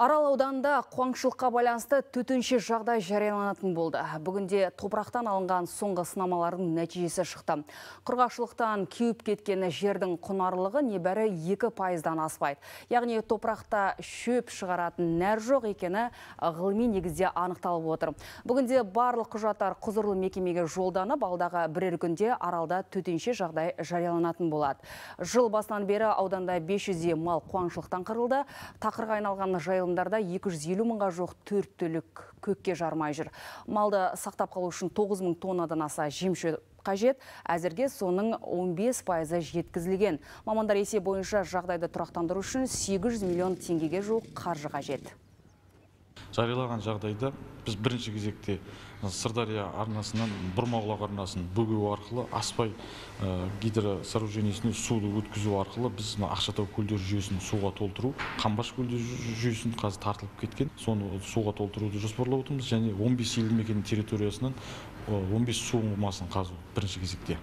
Арал ауданында қуаңшылыққа байланысты төтінші жағдай жарияланатын болды. Бүгінде топырақтан алынған соңғы сынамалардың нәтижесі шықты. Құрғақшылықтан кеуіп кеткен жердің құнарлығы небәрі 2 пайыздан аспайды. Яғни топырақта шөп шығаратын нәр жоқ екені ғылыми негізде анықталып отыр. Бүгінде барлық құжаттар құзырлы мекемеге жолданып, алдағы бірер күнде аралда төтенше жағдай жарияланатын болады. Жыл басынан бері ауданда 500 е мал қуаңшылықтан қырылды. Тақырға айналған жайылым дарда 250 мыңға жоқ төрт түлік көкке жармай жүр. Малды сақтап қалу үшін 9 мың тоннадан аса жемшөп қажет. Әзірге соның 15 пайызы жеткізілген. Мамандар есе бойынша жағдайды тұрақтандыру үшін 800 миллион теңгеге жоқ қаржы қажет жариялаған жағдайда біз бірінші кезекте сырдария арнасынан бұрмақұлақ арнасын бөгеу арқылы аспай ә, гидросооружениесіне суды өткізу арқылы біз мына ақшатау көлдер жүйесін суға толтыру қамбаш көлдер жүйесін қазір тартылып кеткен соны суға толтыруды жоспарлап отырмыз және 15 елді мекеннің территориясынан 15 су ұңғымасын қазу бірінші кезекте